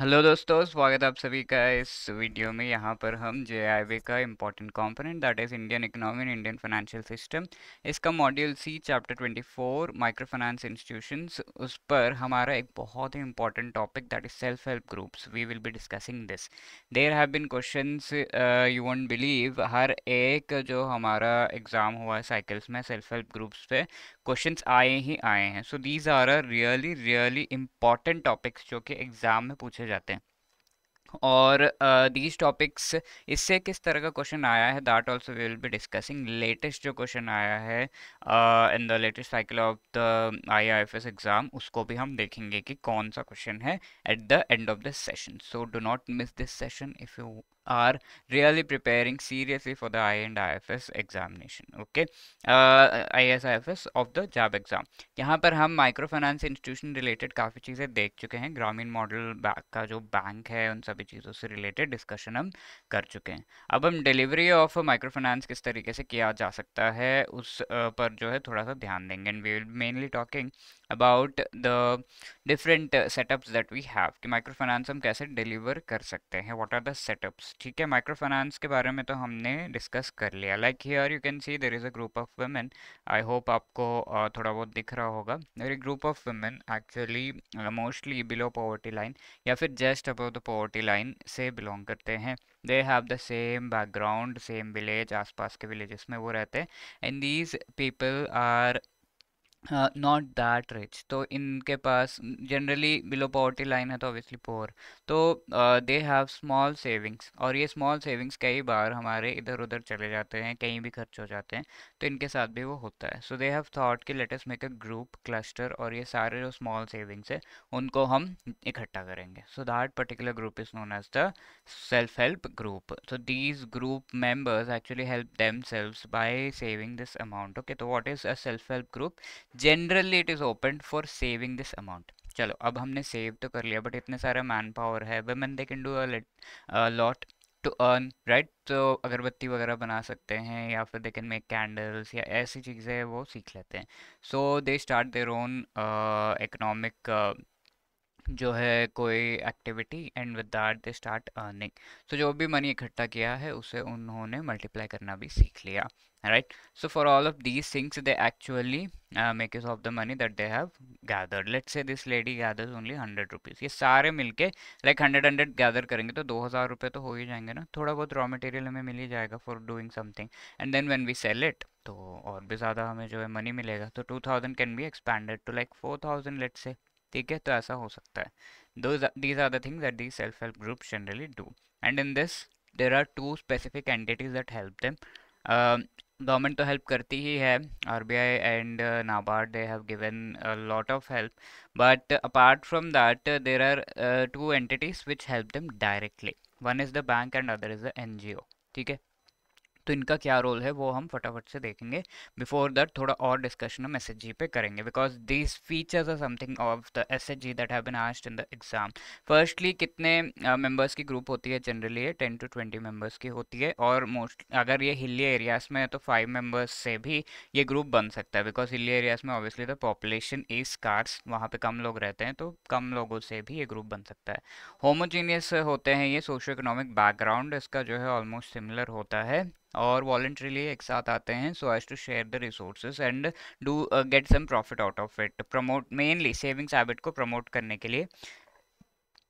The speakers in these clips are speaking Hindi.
हेलो दोस्तों स्वागत है आप सभी का इस वीडियो में यहाँ पर हम जे का important component that is Indian economy and Indian financial system इसका module C chapter 24 micro finance institutions उस पर हमारा एक बहुत ही important topic that is self help groups we will be discussing this there have been question you won't believe हर एक जो हमारा एग्ज़ाम हुआ है साइकिल्स में सेल्फ हेल्प ग्रुप्स पे क्वेश्चन आए ही आए हैं so these are a really really important topics जो कि एग्ज़ाम में पूछे जाते हैं और दीज टॉपिक्स इससे किस तरह का क्वेश्चन आया है that also we will be discussing latest जो क्वेश्चन आया है in the latest cycle of the I F S exam उसको भी हम देखेंगे कि कौन सा क्वेश्चन है at the end of this session so do not miss this session if you are really preparing seriously for the I and IFS examination okay uh, IFS of the job exam यहाँ पर हम माइक्रो फाइनेंस इंस्टीट्यूशन रिलेटेड काफ़ी चीज़ें देख चुके हैं ग्रामीण मॉडल का जो बैंक है उन सभी चीज़ों से रिलेटेड डिस्कशन हम कर चुके हैं अब हम डिलीवरी ऑफ माइक्रो फाइनेंस किस तरीके से किया जा सकता है उस पर जो है थोड़ा सा ध्यान देंगे and we will mainly talking about the different setups that we have कि माइक्रो फाइनेंस हम कैसे डिलीवर कर सकते हैं व्हाट आर द सेटअप्स ठीक है माइक्रो फाइनेंस के बारे में तो हमने डिस्कस कर लिया like here you can see there is a group of women I hope आपको uh, थोड़ा बहुत दिख रहा होगा there group of women actually mostly below poverty line या फिर just above the poverty line से बिलोंग करते हैं they have the same background same village आसपास के विलेजेस में वो रहते हैं and these people are not that rich तो इनके पास जनरली बिलो पॉवर्टी लाइन है तो ऑब्वियसली पोअर तो दे हैव स्मॉल सेविंग्स और ये स्मॉल सेविंग्स कई बार हमारे इधर उधर चले जाते हैं कहीं भी खर्च हो जाते हैं तो इनके साथ भी वो होता है सो दे हैव थॉट कि latest make a group cluster और ये सारे जो स्मॉल सेविंग्स है उनको हम इकट्ठा करेंगे so that particular group is known as the self help group so these group members actually help themselves by saving this amount okay तो what is a self help group generally it is open for saving this amount चलो अब हमने सेव तो कर लिया बट इतने सारे मैन पावर है women they can do lot to earn right तो अगरबत्ती वगैरह बना सकते हैं या फिर दे कैन मेक कैंडल्स या ऐसी चीज़ें वो सीख लेते हैं so they start their own economic जो है कोई activity and with that they start earning so जो भी मनी इकट्ठा किया है उसे उन्होंने मल्टीप्लाई करना भी सीख लिया right so for all of these things they actually make use of the money that they have gather let say this lady gathers only hundred rupees ये सारे मिलके लाइक हंड्रेड हंड्रेड गैदर करेंगे तो दो हज़ार रुपये तो हो ही जाएंगे ना थोड़ा बहुत रॉ मटेरियल हमें मिल ही जाएगा for doing something and then when we sell it तो और भी ज़्यादा हमें जो है मनी मिलेगा तो two thousand can be expended to like four thousand let say ठीक है तो ऐसा हो सकता है these are the things that these self help group generally do and in this there are two specific entities that help them government तो हेल्प करती ही है R B I and NABARD they have given lot of help but apart from that there are two entities which help them directly one is the bank and other is the N G O ठीक है तो इनका क्या रोल है वो हम फटाफट से देखेंगे बिफोर दैट थोड़ा और डिस्कशन हम एस एच जी पे करेंगे because this features are something of the S H G that have been asked in the exam firstly कितने मेंबर्स uh, की ग्रुप होती है जनरली ये टेन टू ट्वेंटी मेंबर्स की होती है और मोस्ट अगर ये हिली एरियाज में है तो फाइव मेंबर्स से भी ये ग्रुप बन सकता है बिकॉज हिली एरियाज में obviously the population is scarce वहाँ पे कम लोग रहते हैं तो कम लोगों से भी ये ग्रुप बन सकता है होमोजीनियस होते हैं ये सोशो इकोनॉमिक बैकग्राउंड इसका जो है ऑलमोस्ट सिमिलर होता है और वॉल्ट्रीली एक साथ आते हैं so as to share the resources and do get some profit out of it promote mainly savings habit को प्रमोट करने के लिए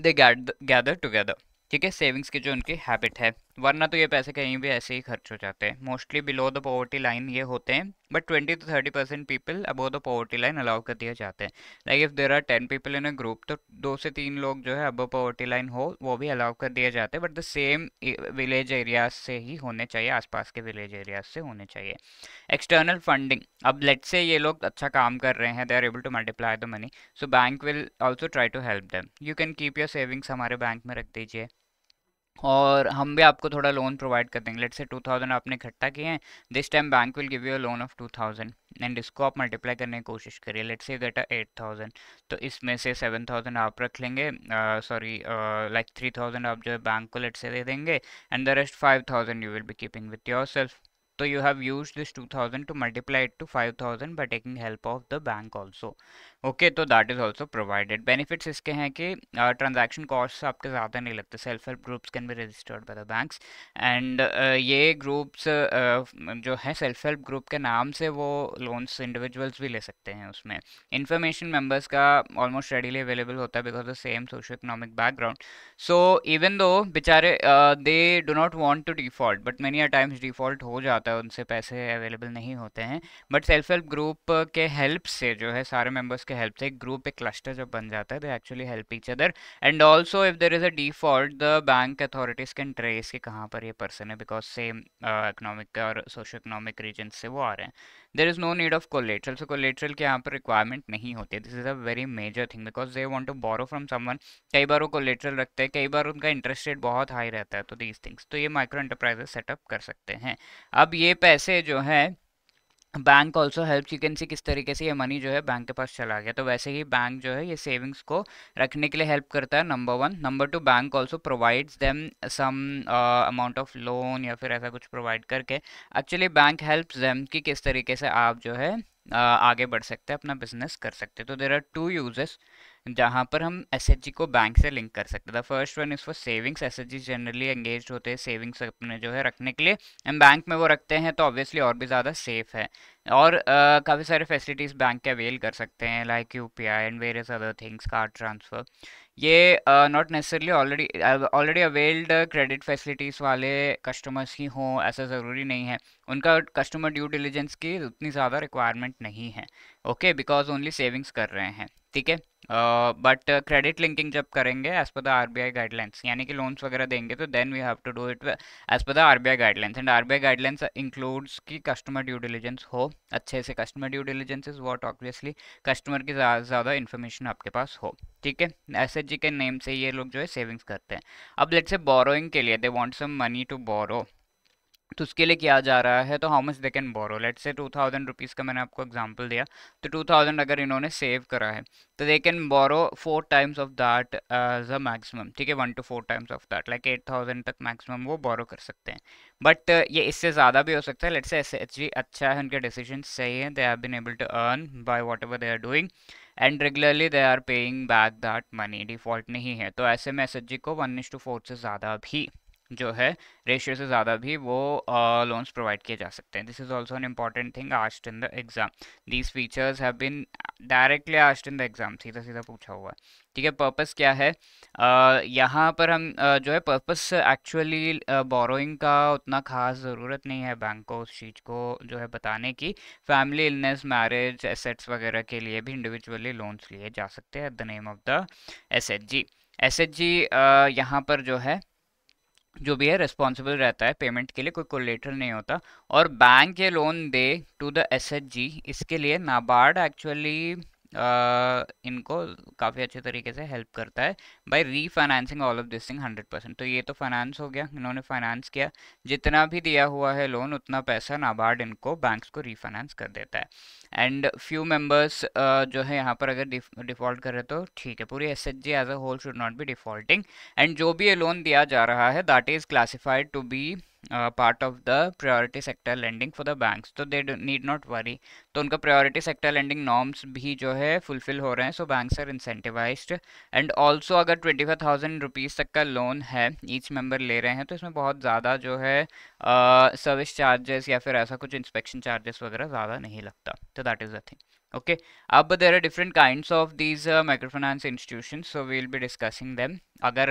दे गैदर टुगेदर ठीक है सेविंग्स की जो उनकी हैबिट है वरना तो ये पैसे कहीं भी ऐसे ही खर्च हो जाते हैं mostly below the poverty line ये होते हैं but twenty to thirty percent people above the poverty line allow कर दिया जाते हैं like if there are ten people in a group तो दो से तीन लोग जो है अबो पॉवर्टी लाइन हो वो भी अलाउ कर दिए जाते हैं but the same village areas से ही होने चाहिए आसपास के विलेज एरियाज से होने चाहिए एक्सटर्नल फंडिंग अब लेट से ये लोग अच्छा काम कर रहे हैं they are able to multiply the money so bank will also try to help them you can keep your savings हमारे बैंक में रख दीजिए और हम भी आपको थोड़ा लोन प्रोवाइड कर देंगे लेट से टू थाउजेंड आपने इकट्ठा किए हैं this time bank will give you loan of two thousand and इसको आप मल्टीप्लाई करने की कोशिश करिए लेट से गेट एट थाउजेंड तो इसमें से सेवन थाउजेंड आप रख लेंगे सॉरी लाइक थ्री थाउजेंड आप जो है बैंक को लेट से दे देंगे and the rest five thousand you will be keeping with yourself तो you have use this two thousand to multiply it to 5000 by taking help of the bank also okay तो that is also provided benefits इसके हैं कि ट्रांजैक्शन uh, कॉस्ट आपके ज़्यादा नहीं लगते सेल्फ हेल्प ग्रुप्स कैन भी registered by the banks and ये ग्रुप्स uh, जो है सेल्फ हेल्प ग्रुप के नाम से वो लोन्स इंडिविजुअल्स भी ले सकते हैं उसमें इंफॉर्मेशन मेम्बर्स का ऑलमोस्ट रेडीली अवेलेबल होता है because the same socio economic background so even though बेचारे they do not want to default but many are times default हो जाता होता है उनसे पैसे अवेलेबल नहीं होते हैं बट सेल्फ हेल्प ग्रुप के हेल्प से जो है सारे मेंबर्स के हेल्प से एक ग्रुप एक क्लस्टर जब बन जाता है they actually help each other and also if there is a default the bank authorities can trace कि कहाँ पर ये पर्सन है बिकॉज सेम इकोनॉमिक और सोशो इकोनॉमिक रीजन से वो आ रहे हैं there is no need of collateral so collateral के यहाँ पर रिक्वायरमेंट नहीं होती this is a very major thing because they want to borrow from someone कई बार वो कोलेट्रल रखते हैं कई बार उनका इंटरेस्ट रेट बहुत हाई रहता है तो दीज थिंग्स तो ये माइक्रो एंटरप्राइजेस सेटअप कर सकते हैं अब ये पैसे जो है bank also help you can see किस तरीके से ये मनी जो है बैंक के पास चला गया तो वैसे ही बैंक जो है ये सेविंग्स को रखने के लिए हेल्प करता है number one number two bank also provides them some amount of loan या फिर ऐसा कुछ प्रोवाइड करके एक्चुअली बैंक हेल्प देम कि किस तरीके से आप जो है uh, आगे बढ़ सकते हैं अपना बिजनेस कर सकते हैं तो देर आर टू यूजेस जहाँ पर हम एस को बैंक से लिंक कर सकते the first one is for savings as generally engage होते हैं सेविंग्स अपने जो है रखने के लिए हम बैंक में वो रखते हैं तो ऑब्वियसली और भी ज़्यादा सेफ है और काफ़ी सारे फैसिलिटीज़ बैंक के अवेल कर सकते हैं like U P I and various other things card transfer ये not necessarily already already availed credit facilities वाले कस्टमर्स ही हों ऐसा ज़रूरी नहीं है उनका कस्टमर ड्यू डिलीजेंस की उतनी ज़्यादा रिक्वायरमेंट नहीं है ओके बिकॉज ओनली सेविंग्स कर रहे हैं ठीक है बट क्रेडिट लिंकिंग जब करेंगे as per the I guidelines यानी कि लोन्स वगैरह देंगे तो then we have to do it as per the I guidelines and R B I guidelines includes कि कस्टमर ड्यू डिलीजेंस हो अच्छे से customer due diligence is what obviously customer की ज़्यादा ज़्यादा इन्फॉर्मेशन आपके पास हो ठीक है एस एच जी के नेम से ये लोग जो है सेविंग्स करते हैं अब लेट से बोरोइंग के लिए they want some money to borrow तो उसके लिए किया जा रहा है तो how much they can borrow let say two thousand rupees का मैंने आपको एग्जांपल दिया तो टू थाउजेंड अगर इन्होंने सेव करा है तो they can borrow four times of that as a maximum ठीक है one to four times of that like eight thousand तक मैक्सिमम वो बोरो कर सकते हैं बट ये इससे ज़्यादा भी हो सकता है लेट से एस एच जी अच्छा है उनके डिसीजन सही है they are been able to earn by whatever they are doing and regularly they are paying back that money default नहीं है तो ऐसे में एस एच जी को वन इज टू फोर से ज़्यादा भी जो है रेशियो से ज़्यादा भी वो लोन्स प्रोवाइड किए जा सकते हैं this is also an important thing asked in the exam these features have been directly asked in the exam सीधा सीधा पूछा हुआ है ठीक है पर्पस क्या है uh, यहाँ पर हम uh, जो है पर्पस एक्चुअली बोरोइंग का उतना खास ज़रूरत नहीं है बैंक को उस चीज़ को जो है बताने की फैमिली इलनेस मैरिज एसेट्स वगैरह के लिए भी इंडिविजुअली लोन्स लिए जा सकते हैं at the name of the S H G S H G यहाँ पर जो है जो भी है रिस्पॉन्सिबल रहता है पेमेंट के लिए कोई कोलेटर नहीं होता और बैंक ये लोन दे टू द एस इसके लिए नाबार्ड एक्चुअली इनको काफ़ी अच्छे तरीके से हेल्प करता है by refinancing all of this thing hundred percent तो ये तो फाइनेंस हो गया इन्होंने फाइनेंस किया जितना भी दिया हुआ है लोन उतना पैसा नाबार्ड इनको बैंक को रीफाइनेंस कर देता है एंड फ्यू मेंबर्स जो है यहाँ पर अगर डिफॉल्ट कर रहे तो ठीक है पूरी S H G as a whole should not be defaulting and जो भी ये लोन दिया जा रहा है that is classified to be part of the priority sector lending for the banks तो दे नीड नॉट वरी तो उनका प्रायोरिटी सेक्टर लैंडिंग नॉर्म्स भी जो है फुलफिल हो रहे हैं so banks are incentivise and also अगर ट्वेंटी फाइव थाउजेंड रुपीज़ तक का लोन है ईच मेंबर ले रहे हैं तो इसमें बहुत ज़्यादा जो है सर्विस चार्जेस या फिर ऐसा कुछ इंस्पेक्शन चार्जेस वगैरह ज़्यादा नहीं लगता So that is the thing. Okay. Uh, but there are different kinds of these uh, microfinance institutions. So we'll be discussing them. अगर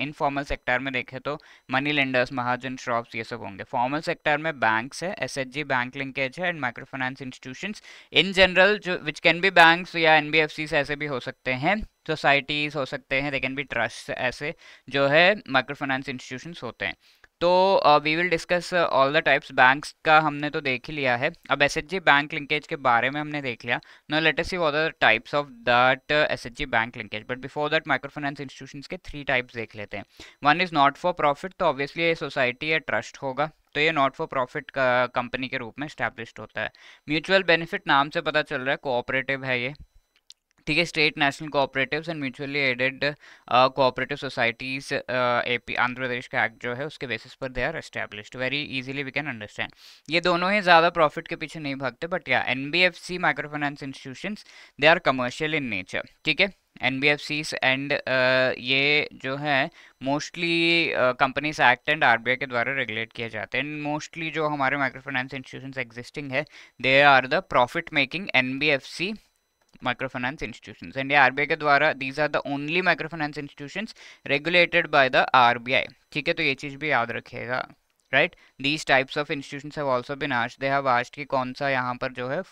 इनफॉर्मल uh, सेक्टर में देखें तो मनी लेंडर्स महाजन शॉप्स ये सब होंगे फॉर्मल सेक्टर में बैंक्स है S H G bank linkage है and micro finance institution in general जो विच कैन बी बैंक्स या एन बी एफ सी ऐसे भी हो सकते हैं सोसाइटीज़ हो सकते हैं दे कैन बी ट्रस्ट ऐसे जो है माइक्रो फाइनेंस इंस्टीट्यूशन होते हैं तो we will discuss all the types banks का हमने तो देख ही लिया है अब एस बैंक लिंकेज के बारे में हमने देख लिया no let us see the types of that S bank linkage but before that micro finance institution के थ्री टाइप्स देख लेते हैं one is not for profit तो ऑब्वियसली ये सोसाइटी या ट्रस्ट होगा तो ये नॉट फॉर प्रॉफिट कंपनी के रूप में स्टैब्लिश होता है म्यूचुअल बेनिफिट नाम से पता चल रहा है कोऑपरेटिव है ये ठीक है state national cooperatives and mutually aided cooperative societies A P Andhra Pradesh का एक्ट जो है उसके बेसिस पर they are established very easily we can understand ये दोनों ही ज़्यादा प्रॉफिट के पीछे नहीं भागते बट या N B F C micro finance institution they are commercial in nature ठीक है N B F Cs and ये जो है mostly companies act and R B I के द्वारा रेगुलेट किए जाते हैं मोस्टली जो हमारे माइक्रो फाइनेंस इंस्टीट्यूशन एग्जिस्टिंग है they are the profit making N B F C micro finance institution and R B के द्वारा these are the only microfinance institution regulated by the R B I ठीक है तो ये चीज़ भी याद रखेगा right these types of institution have also been आज दे हैव आज कि कौन सा यहाँ पर जो है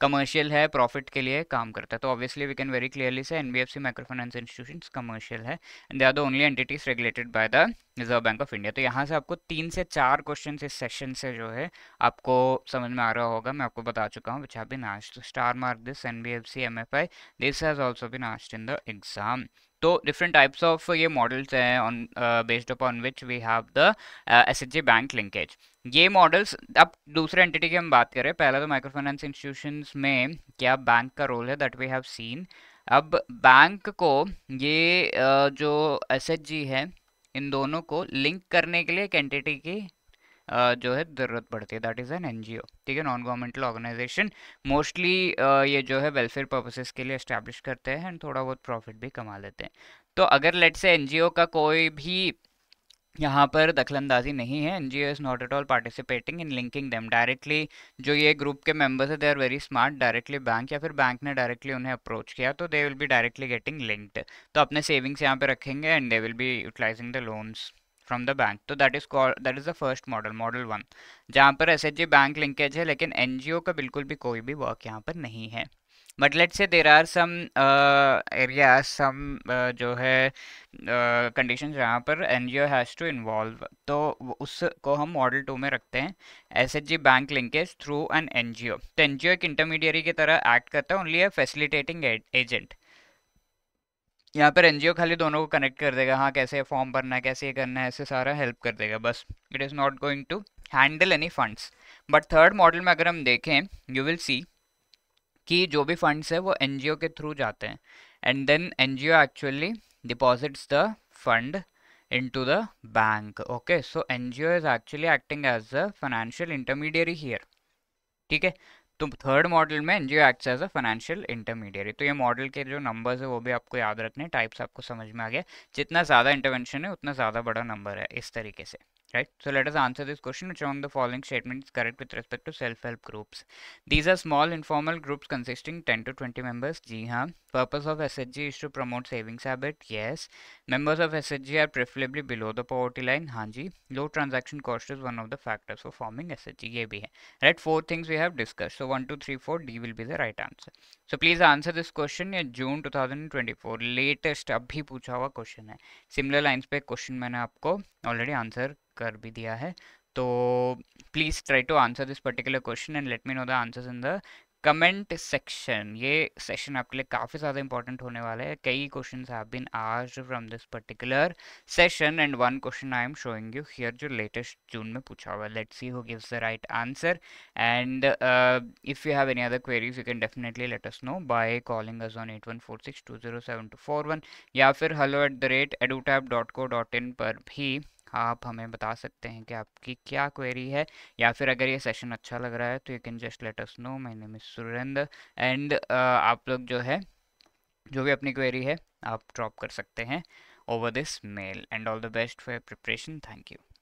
कमर्शियल है प्रॉफिट के लिए काम करता है तो obviously we can very clearly say N B F C micro finance institution commercial है and they are the only entities regulated by the reserve bank of India तो यहाँ से आपको तीन से चार क्वेश्चन इस सेशन से जो है आपको समझ में आ रहा होगा मैं आपको बता चुका हूँ विच हैव बिन आज star mark this N B F C M F I this has also been आज इन द एग्जाम तो डिफरेंट टाइप्स ऑफ ये मॉडल्स हैं on based upon which we have the S H G bank linkage ये मॉडल्स अब दूसरे एंटिटी की हम बात करें पहला तो माइक्रो फाइनेंस इंस्टीट्यूशन में क्या बैंक का रोल है दैट वी हैव सीन अब बैंक को ये uh, जो एस एच जी है इन दोनों को लिंक करने के लिए एक एंटिटी की जो है ज़रूरत पड़ती है दैट इज़ एन एन ठीक है नॉन गवर्नमेंटल ऑर्गेनाइजेशन मोस्टली ये जो है वेलफेयर पर्पसेस के लिए इस्टेब्लिश करते हैं एंड थोड़ा बहुत प्रॉफिट भी कमा लेते हैं तो अगर लेट से एन का कोई भी यहाँ पर दखलंदाजी नहीं है N G O is not at all participating in linking them directly जो ये ग्रुप के मेम्बर्स है they are very smart directly bank या फिर बैंक ने डायरेक्टली उन्हें अप्रोच किया तो दे विल भी डायरेक्टली गेटिंग लिंक्ड तो अपने सेविंग्स यहाँ पे रखेंगे एंड दे विल भी utilising the loans from the bank तो that is call that is the first model model one जहाँ पर एस बैंक लिंकेज है लेकिन एन का बिल्कुल भी कोई भी वर्क यहाँ पर नहीं है बट लेट से there are some area some जो है कंडीशन uh, जहाँ पर N G O has to involve तो उसको हम मॉडल टू में रखते हैं S H G bank linkage through N N G O तो एन जी ओ एक इंटरमीडियरी की तरह एक्ट करता है ओनली अ फैसिलिटेटिंग एजेंट यहाँ पर एनजीओ खाली दोनों को कनेक्ट कर देगा हाँ कैसे फॉर्म भरना है कैसे ये करना है ऐसे सारा हेल्प कर देगा बस it is not going to handle any funds but third model में अगर हम देखें यू विल सी कि जो भी फंड्स है वो एन के थ्रू जाते हैं and then N actually deposits the fund into the bank okay so N is actually acting as a financial intermediary here ठीक है तो थर्ड मॉडल में NGO act acts as a financial intermediary तो ये मॉडल के जो नंबर्स है वो भी आपको याद रखने टाइप्स आपको समझ में आ गया जितना ज़्यादा इंटरवेंशन है उतना ज़्यादा बड़ा नंबर है इस तरीके से right? So let us answer this question which among the following statements is correct with respect to self-help groups. These are small informal groups consisting 10 to 20 members. Ji ha. Purpose of SHG is to promote savings habit. Yes. Members of SHG are preferably below the poverty line. Hanji. Low transaction cost is one of the factors for forming SHG. Ye bhi hai. Right. Four things we have discussed. So 1, 2, 3, 4 D will be the right answer. So please answer this question in June 2024 Latest. Abhi पूछा हुआ question hai. Similar lines pe question maine aapko already answer. कर भी दिया है तो please try to answer this particular question and let me know the answers in the comment section ये सेशन आपके लिए काफ़ी ज़्यादा इंपॉर्टेंट होने वाला है कई क्वेश्चन हैव बीन आज from this particular session and one question I am showing you here जो लेटेस्ट जून में पूछा हुआ है let see who gives the right answer and if you have any other queries you can definitely let us know by calling us on at one four six two zero seven two four one या फिर hello at the rate Edutap dot co dot in पर भी आप हमें बता सकते हैं कि आपकी क्या क्वेरी है या फिर अगर ये सेशन अच्छा लग रहा है तो you can just let us know my name is Surendra and आप लोग जो है जो भी अपनी क्वेरी है आप ड्रॉप कर सकते हैं over this mail and all the best for preparation thank you